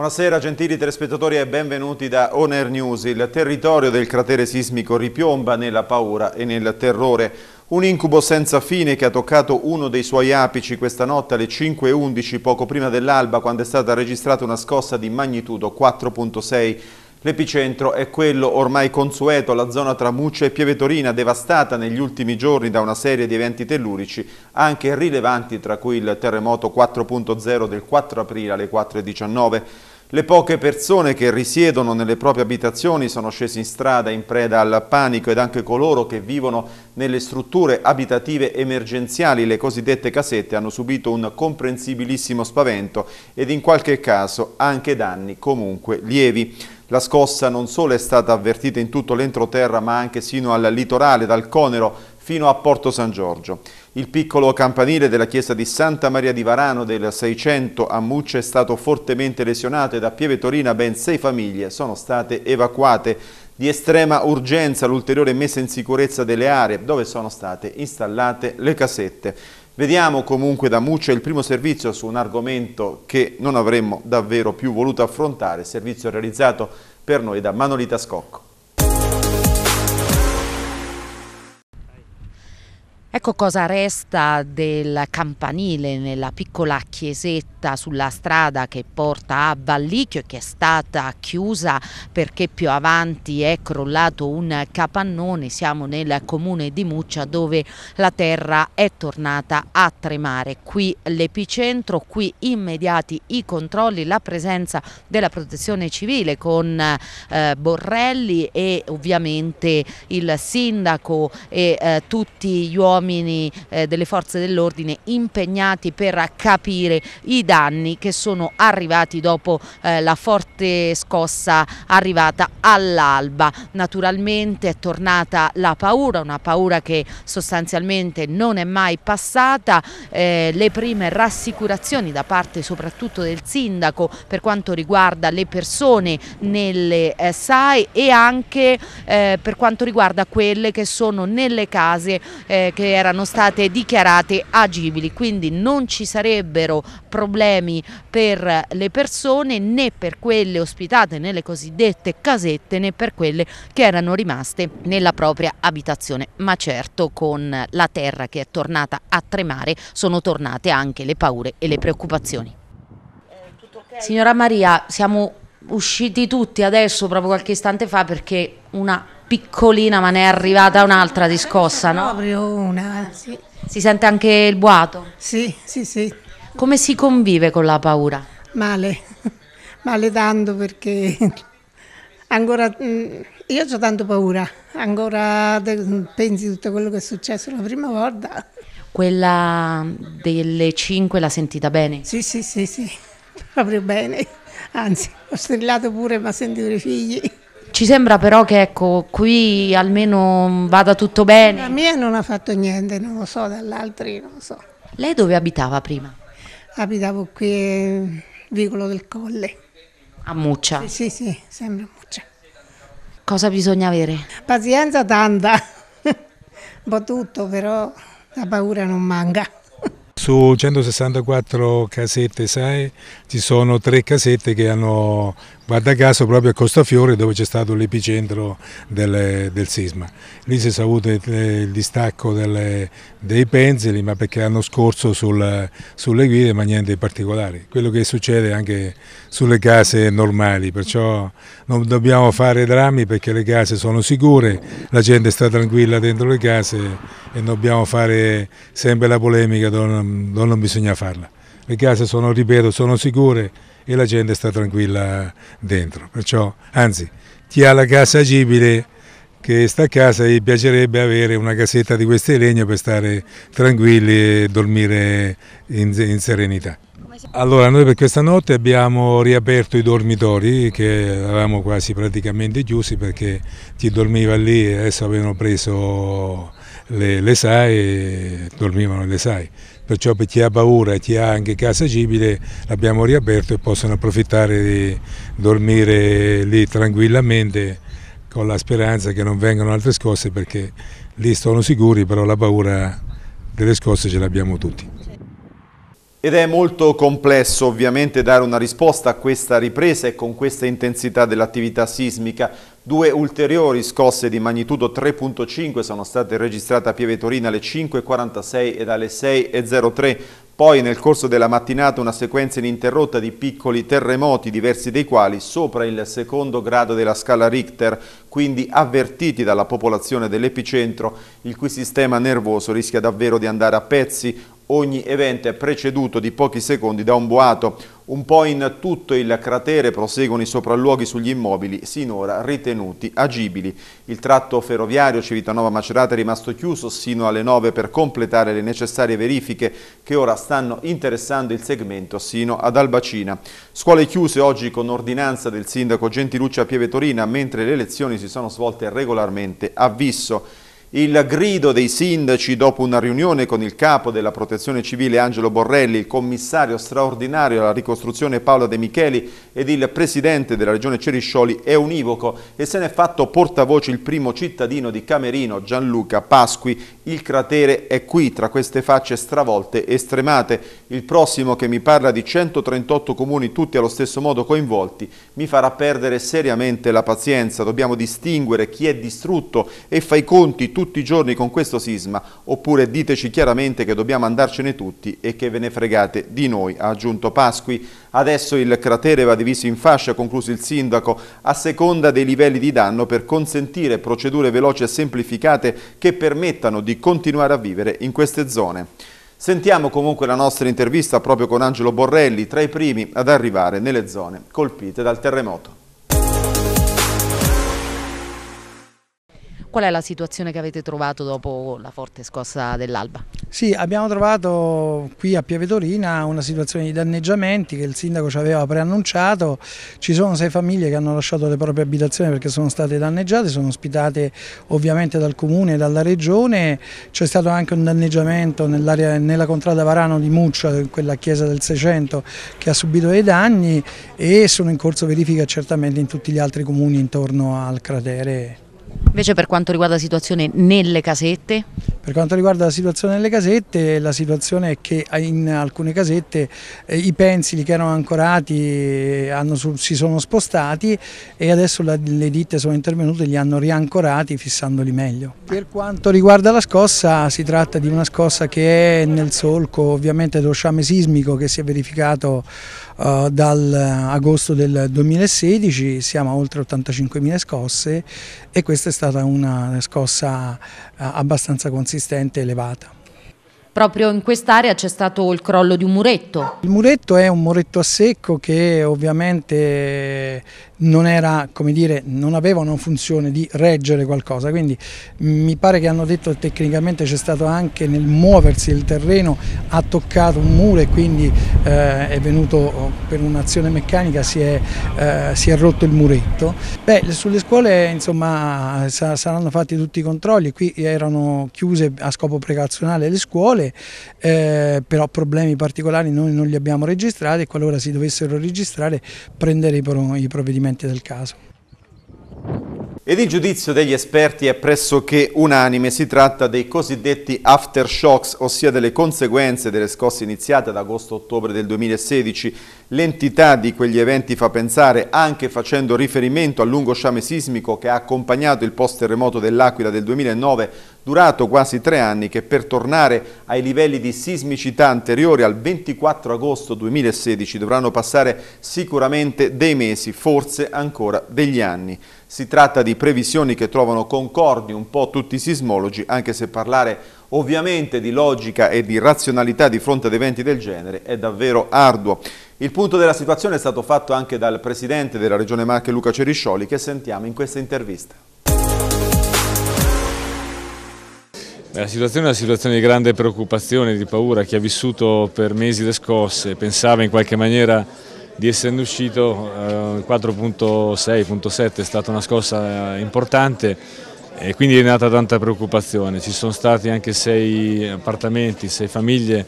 Buonasera gentili telespettatori e benvenuti da On News. Il territorio del cratere sismico ripiomba nella paura e nel terrore. Un incubo senza fine che ha toccato uno dei suoi apici questa notte alle 5.11 poco prima dell'alba quando è stata registrata una scossa di magnitudo 4.6. L'epicentro è quello ormai consueto, la zona tra Muccia e Pievetorina, devastata negli ultimi giorni da una serie di eventi tellurici, anche rilevanti, tra cui il terremoto 4.0 del 4 aprile alle 4.19. Le poche persone che risiedono nelle proprie abitazioni sono scesi in strada in preda al panico ed anche coloro che vivono nelle strutture abitative emergenziali, le cosiddette casette, hanno subito un comprensibilissimo spavento ed in qualche caso anche danni comunque lievi. La scossa non solo è stata avvertita in tutto l'entroterra ma anche sino al litorale, dal Conero fino a Porto San Giorgio. Il piccolo campanile della chiesa di Santa Maria di Varano del 600 a Mucce è stato fortemente lesionato e da Pieve Torina ben sei famiglie sono state evacuate. Di estrema urgenza l'ulteriore messa in sicurezza delle aree dove sono state installate le casette. Vediamo comunque da Muccia il primo servizio su un argomento che non avremmo davvero più voluto affrontare, servizio realizzato per noi da Manolita Scocco. Ecco cosa resta del campanile nella piccola chiesetta trovata sulla strada che porta a Vallicchio e che è stata chiusa perché più avanti è crollato un capannone, siamo nel comune di Muccia dove la terra è tornata a tremare, qui l'epicentro, qui immediati i controlli, la presenza della protezione civile con eh, Borrelli e ovviamente il sindaco e eh, tutti gli uomini eh, delle forze dell'ordine impegnati per capire i danni che sono arrivati dopo eh, la forte scossa arrivata all'alba. Naturalmente è tornata la paura, una paura che sostanzialmente non è mai passata, eh, le prime rassicurazioni da parte soprattutto del sindaco per quanto riguarda le persone nelle eh, SAE e anche eh, per quanto riguarda quelle che sono nelle case eh, che erano state dichiarate agibili, quindi non ci sarebbero problemi problemi per le persone né per quelle ospitate nelle cosiddette casette né per quelle che erano rimaste nella propria abitazione. Ma certo con la terra che è tornata a tremare sono tornate anche le paure e le preoccupazioni. Signora Maria, siamo usciti tutti adesso, proprio qualche istante fa, perché una piccolina ma ne è arrivata un'altra di scossa, no? Proprio una, sì. Si sente anche il boato? Sì, sì, sì. Come si convive con la paura? Male, male tanto perché ancora mm, io ho tanto paura, ancora pensi tutto quello che è successo la prima volta. Quella delle 5 l'ha sentita bene? Sì, sì, sì, sì, proprio bene. Anzi, ho strillato pure, ma sentivo i figli. Ci sembra però che ecco, qui almeno vada tutto bene. La mia non ha fatto niente, non lo so, dall'altri non lo so. Lei dove abitava prima? abitavo qui eh, vicolo del Colle. A Muccia? Sì, sì, sì sempre a Muccia. Cosa bisogna avere? Pazienza tanta, un po' tutto, però la paura non manca. Su 164 casette sai, ci sono tre casette che hanno Guarda caso proprio a Costafiore dove c'è stato l'epicentro del, del, sisma. Lì si è saputo eh, il distacco delle, dei pensili ma perché hanno scorso sul, sulle guide ma niente di particolare. Quello che succede anche sulle case normali, perciò non dobbiamo fare drammi perché le case sono sicure, la gente sta tranquilla dentro le case e dobbiamo fare sempre la polemica dove non, dove non bisogna farla. Le case sono, ripeto, sono sicure e la gente sta tranquilla dentro. Perciò, anzi, chi ha la casa agibile che sta a casa gli piacerebbe avere una casetta di queste legno per stare tranquilli e dormire in, in serenità. Allora, noi per questa notte abbiamo riaperto i dormitori che avevamo quasi praticamente chiusi perché chi dormiva lì adesso avevano preso le, le SAI e dormivano le SAI perciò per chi ha paura e chi ha anche casa agibile l'abbiamo riaperto e possono approfittare di dormire lì tranquillamente con la speranza che non vengano altre scosse perché lì sono sicuri, però la paura delle scosse ce l'abbiamo tutti. Ed è molto complesso ovviamente dare una risposta a questa ripresa e con questa intensità dell'attività sismica. Due ulteriori scosse di magnitudo 3.5 sono state registrate a Pieve Torino alle 5.46 ed alle 6.03. Poi nel corso della mattinata una sequenza ininterrotta di piccoli terremoti, diversi dei quali sopra il secondo grado della scala Richter, quindi avvertiti dalla popolazione dell'epicentro, il cui sistema nervoso rischia davvero di andare a pezzi ogni evento è preceduto di pochi secondi da un boato. Un po' in tutto il cratere proseguono i sopralluoghi sugli immobili sinora ritenuti agibili. Il tratto ferroviario Civitanova-Macerata è rimasto chiuso sino alle 9 per completare le necessarie verifiche che ora stanno interessando il segmento sino ad Albacina. Scuole chiuse oggi con ordinanza del sindaco Gentiluccia Pieve Torina mentre le lezioni si sono svolte regolarmente a Visso. Il grido dei sindaci dopo una riunione con il capo della protezione civile Angelo Borrelli, il commissario straordinario alla ricostruzione Paola De Micheli ed il presidente della regione Ceriscioli è univoco e se ne è fatto portavoce il primo cittadino di Camerino, Gianluca Pasqui. Il cratere è qui, tra queste facce stravolte e stremate. Il prossimo che mi parla di 138 comuni tutti allo stesso modo coinvolti mi farà perdere seriamente la pazienza. Dobbiamo distinguere chi è distrutto e fa i conti tutti tutti i giorni con questo sisma oppure diteci chiaramente che dobbiamo andarcene tutti e che ve ne fregate di noi, ha aggiunto Pasqui. Adesso il cratere va diviso in fasce, ha concluso il sindaco, a seconda dei livelli di danno per consentire procedure veloci e semplificate che permettano di continuare a vivere in queste zone. Sentiamo comunque la nostra intervista proprio con Angelo Borrelli, tra i primi ad arrivare nelle zone colpite dal terremoto. Qual è la situazione che avete trovato dopo la forte scossa dell'alba? Sì, abbiamo trovato qui a Pieve Torina una situazione di danneggiamenti che il sindaco ci aveva preannunciato. Ci sono sei famiglie che hanno lasciato le proprie abitazioni perché sono state danneggiate, sono ospitate ovviamente dal comune e dalla regione. C'è stato anche un danneggiamento nella contrada Varano di Muccia, quella chiesa del Seicento che ha subito dei danni e sono in corso verifica certamente in tutti gli altri comuni intorno al cratere. Invece per quanto riguarda la situazione nelle casette? Per quanto riguarda la situazione nelle casette, la situazione è che in alcune casette eh, i pensili che erano ancorati eh, hanno, si sono spostati e adesso la, le ditte sono intervenute e li hanno riancorati fissandoli meglio. Per quanto riguarda la scossa, si tratta di una scossa che è nel solco ovviamente dello sciame sismico che si è verificato uh, eh, dall'agosto del 2016 siamo a oltre 85.000 scosse e questa è stata una scossa eh, abbastanza consistente e elevata. Proprio in quest'area c'è stato il crollo di un muretto. Il muretto è un muretto a secco che ovviamente non era, come dire, non aveva una funzione di reggere qualcosa, quindi mm, mi pare che hanno detto che tecnicamente c'è stato anche nel muoversi il terreno, ha toccato un muro e quindi eh, è venuto oh, per un'azione meccanica, si è, eh, si è, rotto il muretto. Beh, sulle scuole insomma saranno fatti tutti i controlli, qui erano chiuse a scopo precauzionale le scuole, eh, però problemi particolari noi non li abbiamo registrati e qualora si dovessero registrare prendere i provvedimenti approfondimenti del caso. Ed il giudizio degli esperti è pressoché unanime, si tratta dei cosiddetti aftershocks, ossia delle conseguenze delle scosse iniziate ad agosto-ottobre del 2016. L'entità di quegli eventi fa pensare, anche facendo riferimento al lungo sciame sismico che ha accompagnato il post-terremoto dell'Aquila del 2009, durato quasi tre anni che per tornare ai livelli di sismicità anteriori al 24 agosto 2016 dovranno passare sicuramente dei mesi, forse ancora degli anni. Si tratta di previsioni che trovano concordi un po' tutti i sismologi, anche se parlare ovviamente di logica e di razionalità di fronte ad eventi del genere è davvero arduo. Il punto della situazione è stato fatto anche dal Presidente della Regione Marche Luca Ceriscioli che sentiamo in questa intervista. Eh, la situazione è una situazione di grande preoccupazione, di paura. Chi ha vissuto per mesi le scosse pensava in qualche maniera di esserne uscito. Eh, il eh, 4.6.7 è stata una scossa eh, importante e quindi è nata tanta preoccupazione. Ci sono stati anche sei appartamenti, sei famiglie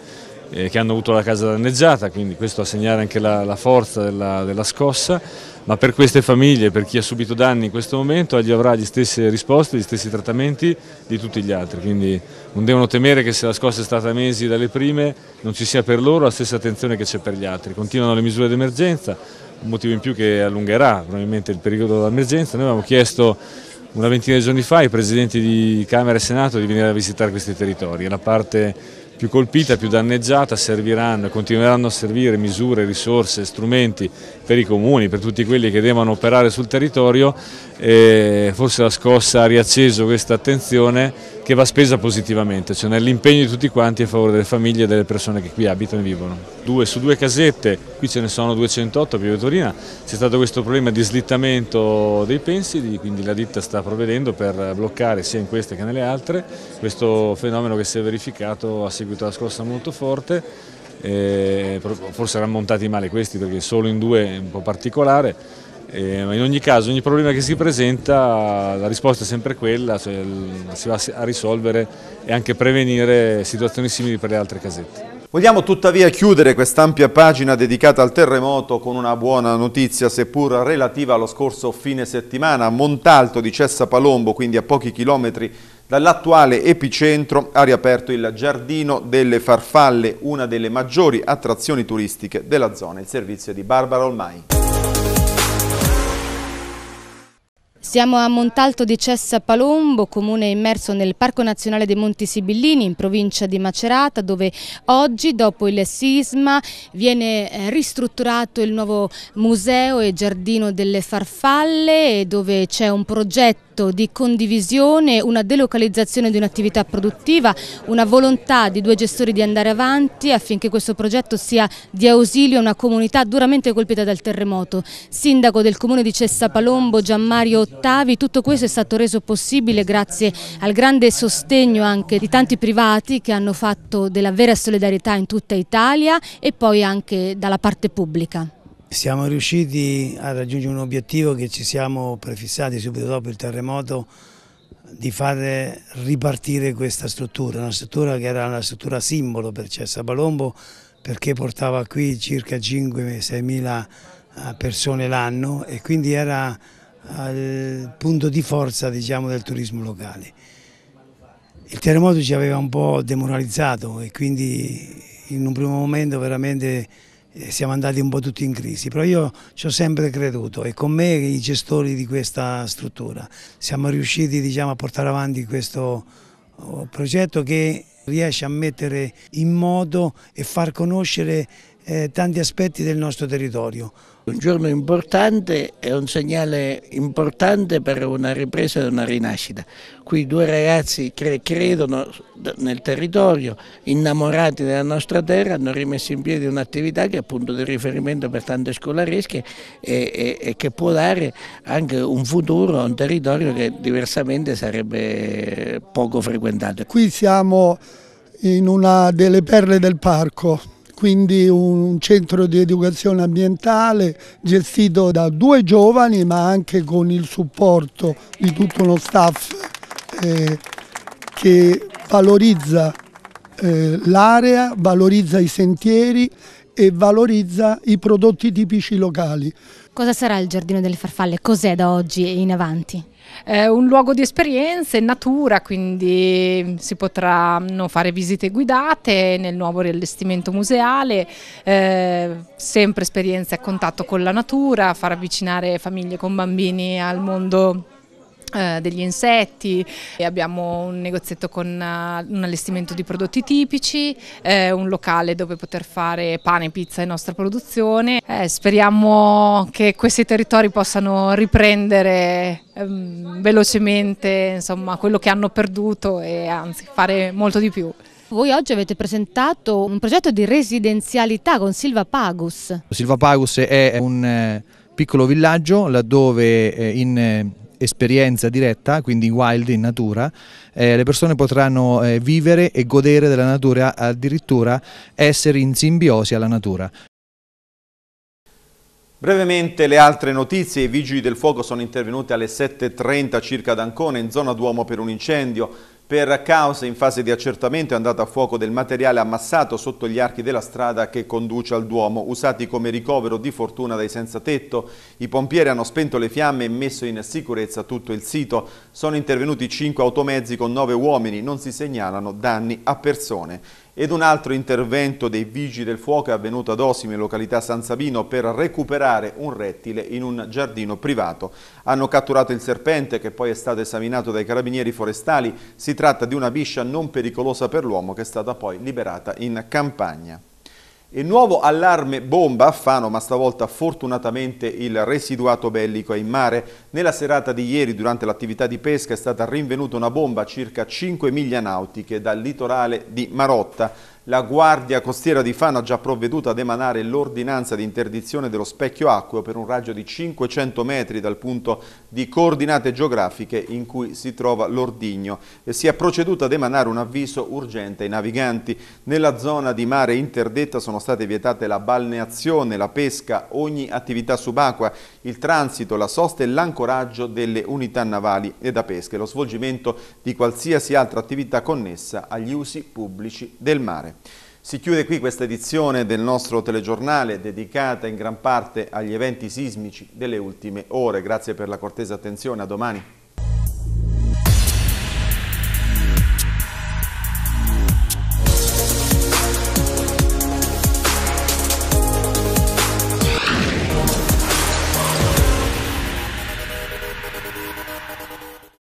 eh, che hanno avuto la casa danneggiata, quindi questo a segnare anche la, la forza della, della scossa ma per queste famiglie, per chi ha subito danni in questo momento, gli avrà le stesse risposte, gli stessi trattamenti di tutti gli altri, quindi non devono temere che se la scossa è stata mesi dalle prime non ci sia per loro la stessa attenzione che c'è per gli altri, continuano le misure d'emergenza, un motivo in più che allungherà probabilmente il periodo dell'emergenza, noi avevamo chiesto una ventina di giorni fa ai presidenti di Camera e Senato di venire a visitare questi territori, la parte più colpita, più danneggiata, serviranno e continueranno a servire misure, risorse, strumenti per i comuni, per tutti quelli che devono operare sul territorio. E forse la scossa ha riacceso questa attenzione che va spesa positivamente, cioè nell'impegno di tutti quanti a favore delle famiglie e delle persone che qui abitano e vivono. Due su due casette, qui ce ne sono 208 a Pieve Torina, c'è stato questo problema di slittamento dei pensili, quindi la ditta sta provvedendo per bloccare sia in queste che nelle altre questo fenomeno che si è verificato a seguito della scossa molto forte, eh, forse erano montati male questi perché solo in due è un po' particolare, eh, ma in ogni caso ogni problema che si presenta la risposta è sempre quella, cioè si va a risolvere e anche prevenire situazioni simili per le altre casette. Vogliamo tuttavia chiudere quest'ampia pagina dedicata al terremoto con una buona notizia, seppur relativa allo scorso fine settimana. A Montalto di Cessa Palombo, quindi a pochi chilometri dall'attuale epicentro, ha riaperto il Giardino delle Farfalle, una delle maggiori attrazioni turistiche della zona. Il servizio di Barbara Olmai. Siamo a Montalto di Cessa Palombo, comune immerso nel Parco Nazionale dei Monti Sibillini in provincia di Macerata dove oggi dopo il sisma viene eh, ristrutturato il nuovo museo e giardino delle farfalle dove c'è un progetto di condivisione, una delocalizzazione di un'attività produttiva, una volontà di due gestori di andare avanti affinché questo progetto sia di ausilio a una comunità duramente colpita dal terremoto. Sindaco del comune di Cessa Palombo Gianmario ottavi. Tutto questo è stato reso possibile grazie al grande sostegno anche di tanti privati che hanno fatto della vera solidarietà in tutta Italia e poi anche dalla parte pubblica. Siamo riusciti a raggiungere un obiettivo che ci siamo prefissati subito dopo il terremoto di far ripartire questa struttura, una struttura che era una struttura simbolo per Cessa Balombo perché portava qui circa 5-6 mila eh, persone l'anno e quindi era al punto di forza diciamo, del turismo locale. Il terremoto ci aveva un po' demoralizzato e quindi in un primo momento veramente eh, siamo andati un po' tutti in crisi, però io ci ho sempre creduto e con me i gestori di questa struttura siamo riusciti diciamo, a portare avanti questo oh, progetto che riesce a mettere in modo e far conoscere eh, tanti aspetti del nostro territorio. Un giorno importante è un segnale importante per una ripresa e una rinascita. Qui due ragazzi che credono nel territorio, innamorati della nostra terra, hanno rimesso in piedi un'attività che è appunto di riferimento per tante scolaresche e, e, e che può dare anche un futuro a un territorio che diversamente sarebbe poco frequentato. Qui siamo in una delle perle del parco quindi un centro di educazione ambientale gestito da due giovani ma anche con il supporto di tutto uno staff eh, che valorizza eh, l'area, valorizza i sentieri e valorizza i prodotti tipici locali. Cosa sarà il Giardino delle Farfalle? Cos'è da oggi in avanti? eh, un luogo di esperienze, natura, quindi si potranno fare visite guidate nel nuovo riallestimento museale, eh, sempre esperienze a contatto con la natura, far avvicinare famiglie con bambini al mondo eh, degli insetti, abbiamo un negozietto con eh, un allestimento di prodotti tipici, eh, un locale dove poter fare pane, pizza e nostra produzione. speriamo che questi territori possano riprendere ehm, velocemente insomma, quello che hanno perduto e anzi fare molto di più. Voi oggi avete presentato un progetto di residenzialità con Silva Pagus. Silva Pagus è un piccolo villaggio laddove in esperienza diretta, quindi wild in natura, eh, le persone potranno eh, vivere e godere della natura, addirittura essere in simbiosi alla natura. Brevemente le altre notizie, i vigili del fuoco sono intervenuti alle 7.30 circa ad Ancona in zona Duomo per un incendio, per cause in fase di accertamento è andato a fuoco del materiale ammassato sotto gli archi della strada che conduce al Duomo, usati come ricovero di fortuna dai senza tetto. I pompieri hanno spento le fiamme e messo in sicurezza tutto il sito. Sono intervenuti 5 automezzi con 9 uomini, non si segnalano danni a persone ed un altro intervento dei Vigili del Fuoco è avvenuto ad Osimo in località San Sabino per recuperare un rettile in un giardino privato. Hanno catturato il serpente che poi è stato esaminato dai carabinieri forestali. Si tratta di una biscia non pericolosa per l'uomo che è stata poi liberata in campagna. E nuovo allarme bomba a Fano, ma stavolta fortunatamente il residuato bellico è in mare. Nella serata di ieri, durante l'attività di pesca, è stata rinvenuta una bomba a circa 5 miglia nautiche dal litorale di Marotta. La Guardia Costiera di Fano ha già provveduto ad emanare l'ordinanza di interdizione dello specchio acqueo per un raggio di 500 metri dal punto di coordinate geografiche in cui si trova l'ordigno e si è proceduto ad emanare un avviso urgente ai naviganti. Nella zona di mare interdetta sono state vietate la balneazione, la pesca, ogni attività subacquea, il transito, la sosta e l'ancoraggio delle unità navali e da pesca e lo svolgimento di qualsiasi altra attività connessa agli usi pubblici del mare regionale. Si chiude qui questa edizione del nostro telegiornale dedicata in gran parte agli eventi sismici delle ultime ore. Grazie per la cortesa attenzione, a domani.